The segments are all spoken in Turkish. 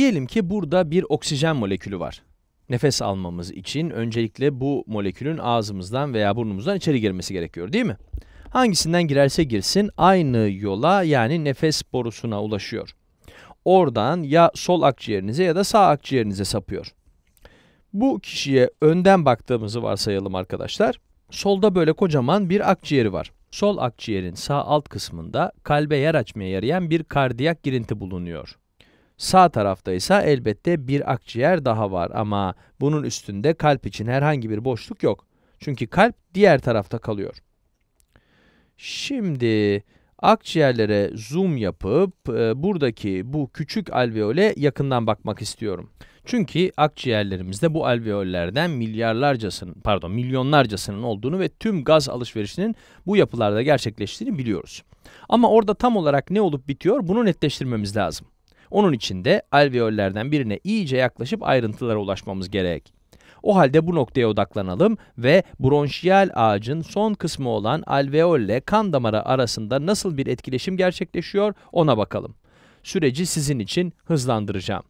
Diyelim ki burada bir oksijen molekülü var. Nefes almamız için öncelikle bu molekülün ağzımızdan veya burnumuzdan içeri girmesi gerekiyor değil mi? Hangisinden girerse girsin aynı yola yani nefes borusuna ulaşıyor. Oradan ya sol akciğerinize ya da sağ akciğerinize sapıyor. Bu kişiye önden baktığımızı varsayalım arkadaşlar. Solda böyle kocaman bir akciğeri var. Sol akciğerin sağ alt kısmında kalbe yer açmaya yarayan bir kardiyak girinti bulunuyor. Sağ tarafta ise elbette bir akciğer daha var ama bunun üstünde kalp için herhangi bir boşluk yok. Çünkü kalp diğer tarafta kalıyor. Şimdi akciğerlere zoom yapıp e, buradaki bu küçük alveole yakından bakmak istiyorum. Çünkü akciğerlerimizde bu alveollerden milyarlarcasının pardon milyonlarcasının olduğunu ve tüm gaz alışverişinin bu yapılarda gerçekleştiğini biliyoruz. Ama orada tam olarak ne olup bitiyor bunu netleştirmemiz lazım. Onun için de alveollerden birine iyice yaklaşıp ayrıntılara ulaşmamız gerek. O halde bu noktaya odaklanalım ve bronşiyal ağacın son kısmı olan alveolle kan damarı arasında nasıl bir etkileşim gerçekleşiyor ona bakalım. Süreci sizin için hızlandıracağım.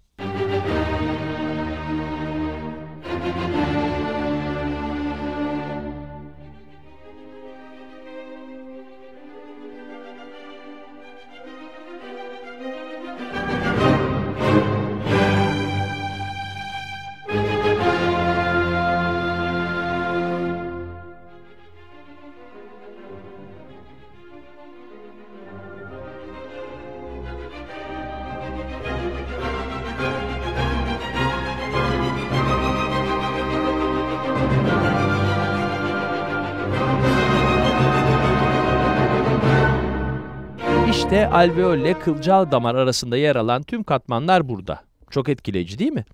İşte alveolle kılcal damar arasında yer alan tüm katmanlar burada. Çok etkileyici değil mi?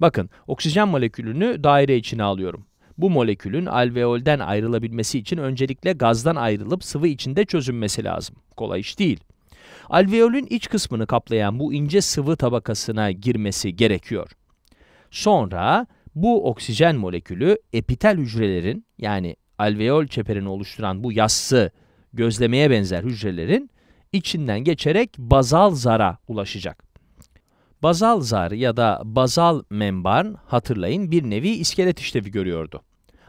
Bakın oksijen molekülünü daire içine alıyorum. Bu molekülün alveolden ayrılabilmesi için öncelikle gazdan ayrılıp sıvı içinde çözünmesi lazım. Kolay iş değil. Alveolün iç kısmını kaplayan bu ince sıvı tabakasına girmesi gerekiyor. Sonra bu oksijen molekülü epitel hücrelerin yani alveol çeperini oluşturan bu yassı gözlemeye benzer hücrelerin içinden geçerek bazal zara ulaşacak. Bazal zar ya da bazal membran, hatırlayın bir nevi iskelet işlevi görüyordu.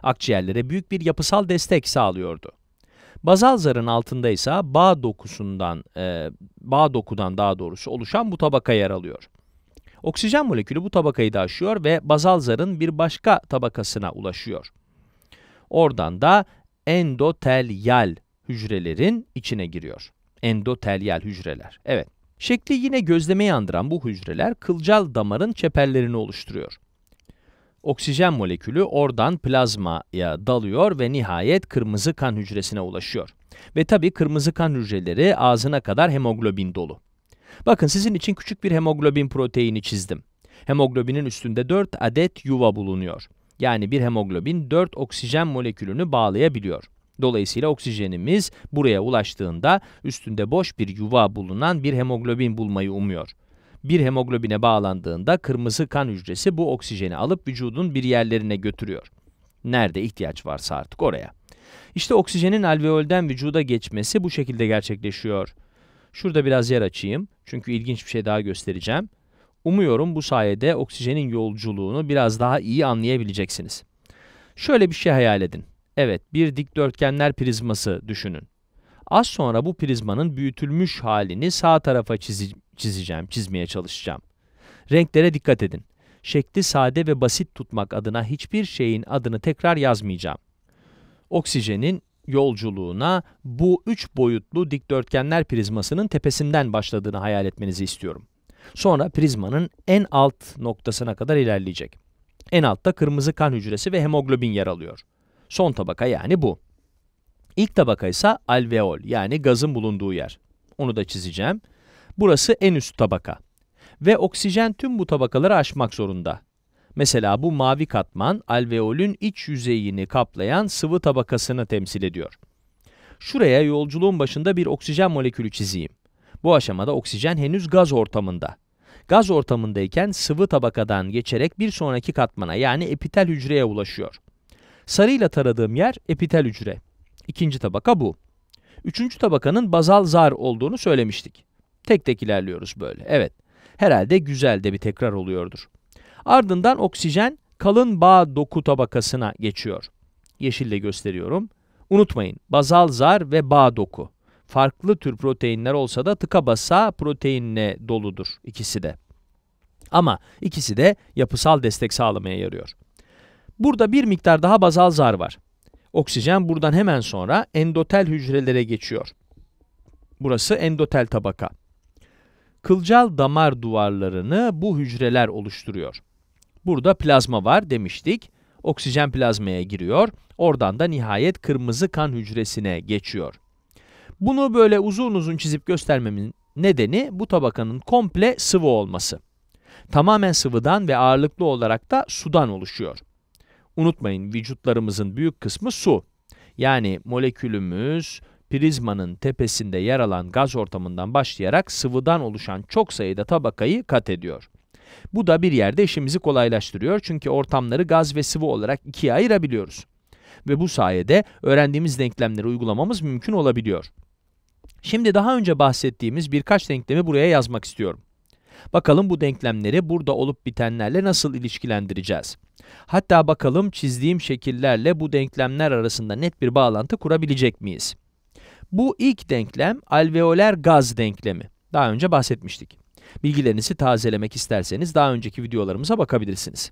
Akciğerlere büyük bir yapısal destek sağlıyordu. Bazal zarın altında ise bağ dokusundan, e, bağ dokudan daha doğrusu oluşan bu tabaka yer alıyor. Oksijen molekülü bu tabakayı da aşıyor ve bazal zarın bir başka tabakasına ulaşıyor. Oradan da endotelyal hücrelerin içine giriyor endotelyal hücreler. Evet. Şekli yine gözleme yandıran bu hücreler kılcal damarın çeperlerini oluşturuyor. Oksijen molekülü oradan plazmaya dalıyor ve nihayet kırmızı kan hücresine ulaşıyor. Ve tabi kırmızı kan hücreleri ağzına kadar hemoglobin dolu. Bakın sizin için küçük bir hemoglobin proteini çizdim. Hemoglobinin üstünde 4 adet yuva bulunuyor. Yani bir hemoglobin 4 oksijen molekülünü bağlayabiliyor. Dolayısıyla oksijenimiz buraya ulaştığında üstünde boş bir yuva bulunan bir hemoglobin bulmayı umuyor. Bir hemoglobine bağlandığında kırmızı kan hücresi bu oksijeni alıp vücudun bir yerlerine götürüyor. Nerede ihtiyaç varsa artık oraya. İşte oksijenin alveolden vücuda geçmesi bu şekilde gerçekleşiyor. Şurada biraz yer açayım çünkü ilginç bir şey daha göstereceğim. Umuyorum bu sayede oksijenin yolculuğunu biraz daha iyi anlayabileceksiniz. Şöyle bir şey hayal edin. Evet, bir dikdörtgenler prizması düşünün. Az sonra bu prizmanın büyütülmüş halini sağ tarafa çizi çizeceğim, çizmeye çalışacağım. Renklere dikkat edin. Şekli sade ve basit tutmak adına hiçbir şeyin adını tekrar yazmayacağım. Oksijenin yolculuğuna bu üç boyutlu dikdörtgenler prizmasının tepesinden başladığını hayal etmenizi istiyorum. Sonra prizmanın en alt noktasına kadar ilerleyecek. En altta kırmızı kan hücresi ve hemoglobin yer alıyor. Son tabaka yani bu. İlk tabaka ise alveol yani gazın bulunduğu yer. Onu da çizeceğim. Burası en üst tabaka. Ve oksijen tüm bu tabakaları aşmak zorunda. Mesela bu mavi katman alveolün iç yüzeyini kaplayan sıvı tabakasını temsil ediyor. Şuraya yolculuğun başında bir oksijen molekülü çizeyim. Bu aşamada oksijen henüz gaz ortamında. Gaz ortamındayken sıvı tabakadan geçerek bir sonraki katmana yani epitel hücreye ulaşıyor. Sarıyla taradığım yer epitel hücre. İkinci tabaka bu. Üçüncü tabakanın bazal zar olduğunu söylemiştik. Tek tek ilerliyoruz böyle. Evet. Herhalde güzel de bir tekrar oluyordur. Ardından oksijen kalın bağ doku tabakasına geçiyor. Yeşille gösteriyorum. Unutmayın bazal zar ve bağ doku. Farklı tür proteinler olsa da tıka basa proteinle doludur ikisi de. Ama ikisi de yapısal destek sağlamaya yarıyor. Burada bir miktar daha bazal zar var. Oksijen buradan hemen sonra endotel hücrelere geçiyor. Burası endotel tabaka. Kılcal damar duvarlarını bu hücreler oluşturuyor. Burada plazma var demiştik. Oksijen plazmaya giriyor. Oradan da nihayet kırmızı kan hücresine geçiyor. Bunu böyle uzun uzun çizip göstermemin nedeni bu tabakanın komple sıvı olması. Tamamen sıvıdan ve ağırlıklı olarak da sudan oluşuyor. Unutmayın vücutlarımızın büyük kısmı su. Yani molekülümüz prizmanın tepesinde yer alan gaz ortamından başlayarak sıvıdan oluşan çok sayıda tabakayı kat ediyor. Bu da bir yerde işimizi kolaylaştırıyor çünkü ortamları gaz ve sıvı olarak ikiye ayırabiliyoruz. Ve bu sayede öğrendiğimiz denklemleri uygulamamız mümkün olabiliyor. Şimdi daha önce bahsettiğimiz birkaç denklemi buraya yazmak istiyorum. Bakalım bu denklemleri burada olup bitenlerle nasıl ilişkilendireceğiz? Hatta bakalım çizdiğim şekillerle bu denklemler arasında net bir bağlantı kurabilecek miyiz? Bu ilk denklem alveoler gaz denklemi. Daha önce bahsetmiştik. Bilgilerinizi tazelemek isterseniz daha önceki videolarımıza bakabilirsiniz.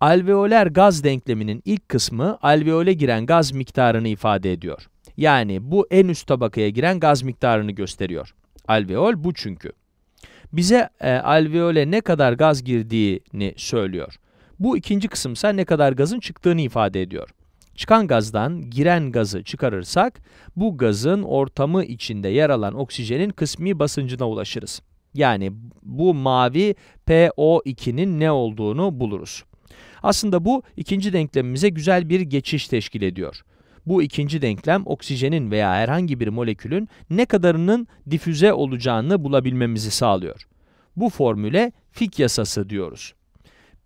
Alveoler gaz denkleminin ilk kısmı alveole giren gaz miktarını ifade ediyor. Yani bu en üst tabakaya giren gaz miktarını gösteriyor. Alveol bu çünkü bize e, alveole ne kadar gaz girdiğini söylüyor. Bu ikinci kısımsa ne kadar gazın çıktığını ifade ediyor. Çıkan gazdan giren gazı çıkarırsak bu gazın ortamı içinde yer alan oksijenin kısmi basıncına ulaşırız. Yani bu mavi PO2'nin ne olduğunu buluruz. Aslında bu ikinci denklemimize güzel bir geçiş teşkil ediyor. Bu ikinci denklem oksijenin veya herhangi bir molekülün ne kadarının difüze olacağını bulabilmemizi sağlıyor. Bu formüle Fick yasası diyoruz.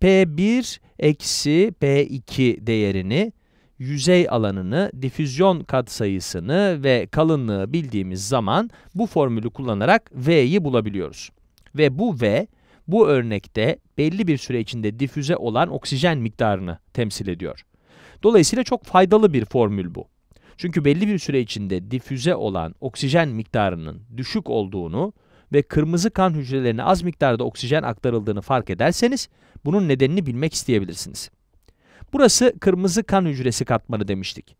P1 eksi P2 değerini, yüzey alanını, difüzyon katsayısını ve kalınlığı bildiğimiz zaman bu formülü kullanarak V'yi bulabiliyoruz. Ve bu V, bu örnekte belli bir süre içinde difüze olan oksijen miktarını temsil ediyor. Dolayısıyla çok faydalı bir formül bu. Çünkü belli bir süre içinde difüze olan oksijen miktarının düşük olduğunu ve kırmızı kan hücrelerine az miktarda oksijen aktarıldığını fark ederseniz bunun nedenini bilmek isteyebilirsiniz. Burası kırmızı kan hücresi katmanı demiştik.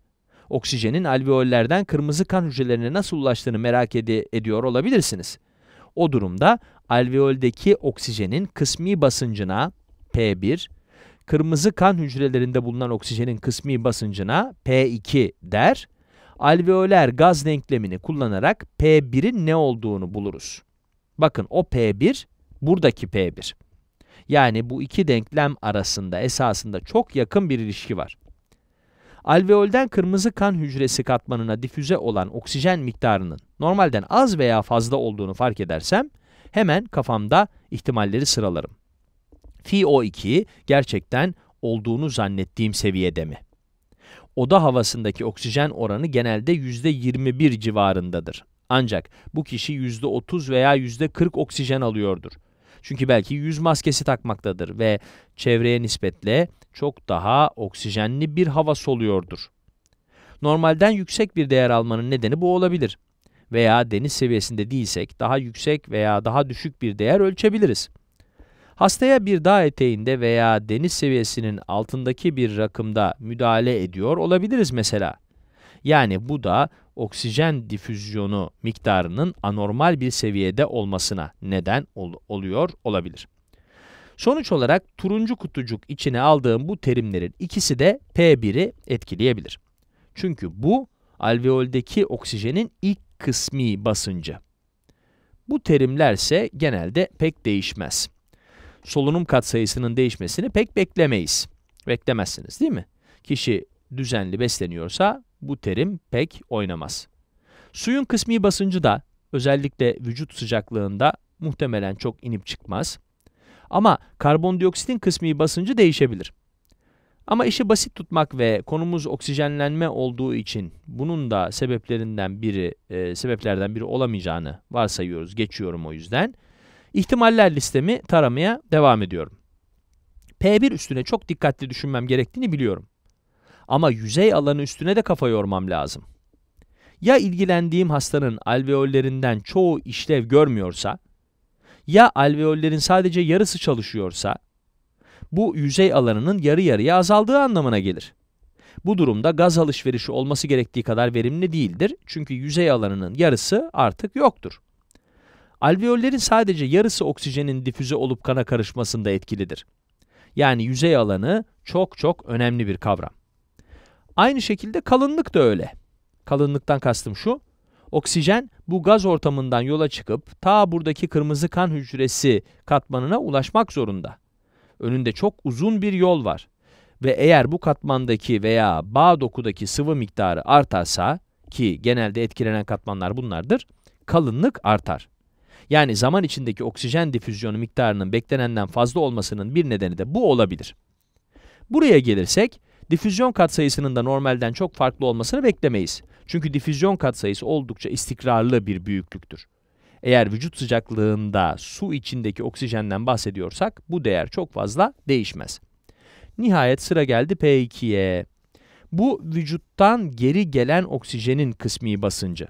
Oksijenin alveollerden kırmızı kan hücrelerine nasıl ulaştığını merak ed ediyor olabilirsiniz. O durumda alveoldeki oksijenin kısmi basıncına P1 kırmızı kan hücrelerinde bulunan oksijenin kısmi basıncına P2 der. Alveoler gaz denklemini kullanarak P1'in ne olduğunu buluruz. Bakın o P1, buradaki P1. Yani bu iki denklem arasında esasında çok yakın bir ilişki var. Alveolden kırmızı kan hücresi katmanına difüze olan oksijen miktarının normalden az veya fazla olduğunu fark edersem, hemen kafamda ihtimalleri sıralarım. Fi 2 gerçekten olduğunu zannettiğim seviyede mi? Oda havasındaki oksijen oranı genelde %21 civarındadır. Ancak bu kişi %30 veya %40 oksijen alıyordur. Çünkü belki yüz maskesi takmaktadır ve çevreye nispetle çok daha oksijenli bir hava soluyordur. Normalden yüksek bir değer almanın nedeni bu olabilir. Veya deniz seviyesinde değilsek daha yüksek veya daha düşük bir değer ölçebiliriz. Hastaya bir dağ eteğinde veya deniz seviyesinin altındaki bir rakımda müdahale ediyor olabiliriz mesela. Yani bu da oksijen difüzyonu miktarının anormal bir seviyede olmasına neden ol oluyor olabilir. Sonuç olarak turuncu kutucuk içine aldığım bu terimlerin ikisi de P1'i etkileyebilir. Çünkü bu alveoldeki oksijenin ilk kısmi basıncı. Bu terimlerse genelde pek değişmez solunum katsayısının değişmesini pek beklemeyiz. Beklemezsiniz değil mi? Kişi düzenli besleniyorsa bu terim pek oynamaz. Suyun kısmi basıncı da özellikle vücut sıcaklığında muhtemelen çok inip çıkmaz. Ama karbondioksitin kısmi basıncı değişebilir. Ama işi basit tutmak ve konumuz oksijenlenme olduğu için bunun da sebeplerinden biri, e, sebeplerden biri olamayacağını varsayıyoruz. Geçiyorum o yüzden. İhtimaller listemi taramaya devam ediyorum. P1 üstüne çok dikkatli düşünmem gerektiğini biliyorum. Ama yüzey alanı üstüne de kafa yormam lazım. Ya ilgilendiğim hastanın alveollerinden çoğu işlev görmüyorsa, ya alveollerin sadece yarısı çalışıyorsa, bu yüzey alanının yarı yarıya azaldığı anlamına gelir. Bu durumda gaz alışverişi olması gerektiği kadar verimli değildir çünkü yüzey alanının yarısı artık yoktur. Alveollerin sadece yarısı oksijenin difüze olup kana karışmasında etkilidir. Yani yüzey alanı çok çok önemli bir kavram. Aynı şekilde kalınlık da öyle. Kalınlıktan kastım şu, oksijen bu gaz ortamından yola çıkıp ta buradaki kırmızı kan hücresi katmanına ulaşmak zorunda. Önünde çok uzun bir yol var ve eğer bu katmandaki veya bağ dokudaki sıvı miktarı artarsa ki genelde etkilenen katmanlar bunlardır, kalınlık artar. Yani zaman içindeki oksijen difüzyonu miktarının beklenenden fazla olmasının bir nedeni de bu olabilir. Buraya gelirsek, difüzyon katsayısının da normalden çok farklı olmasını beklemeyiz. Çünkü difüzyon katsayısı oldukça istikrarlı bir büyüklüktür. Eğer vücut sıcaklığında su içindeki oksijenden bahsediyorsak bu değer çok fazla değişmez. Nihayet sıra geldi P2'ye. Bu vücuttan geri gelen oksijenin kısmi basıncı.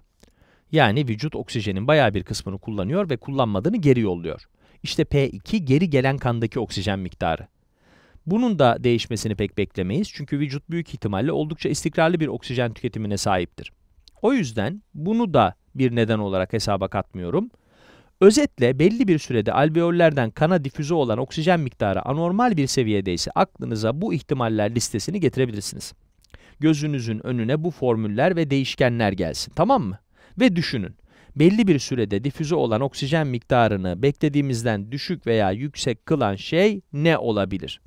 Yani vücut oksijenin baya bir kısmını kullanıyor ve kullanmadığını geri yolluyor. İşte P2 geri gelen kandaki oksijen miktarı. Bunun da değişmesini pek beklemeyiz çünkü vücut büyük ihtimalle oldukça istikrarlı bir oksijen tüketimine sahiptir. O yüzden bunu da bir neden olarak hesaba katmıyorum. Özetle belli bir sürede alveollerden kana difüze olan oksijen miktarı anormal bir seviyedeyse aklınıza bu ihtimaller listesini getirebilirsiniz. Gözünüzün önüne bu formüller ve değişkenler gelsin tamam mı? Ve düşünün, belli bir sürede difüze olan oksijen miktarını beklediğimizden düşük veya yüksek kılan şey ne olabilir?